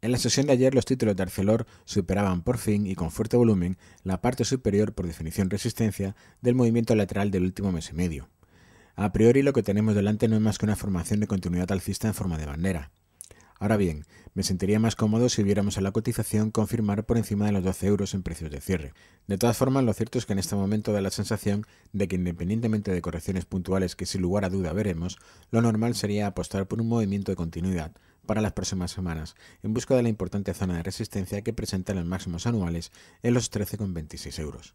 En la sesión de ayer los títulos de Arcelor superaban por fin y con fuerte volumen la parte superior por definición resistencia del movimiento lateral del último mes y medio. A priori lo que tenemos delante no es más que una formación de continuidad alcista en forma de bandera. Ahora bien, me sentiría más cómodo si viéramos a la cotización confirmar por encima de los 12 euros en precios de cierre. De todas formas, lo cierto es que en este momento da la sensación de que independientemente de correcciones puntuales que sin lugar a duda veremos, lo normal sería apostar por un movimiento de continuidad, para las próximas semanas, en busca de la importante zona de resistencia que presenta los máximos anuales en los 13,26 euros.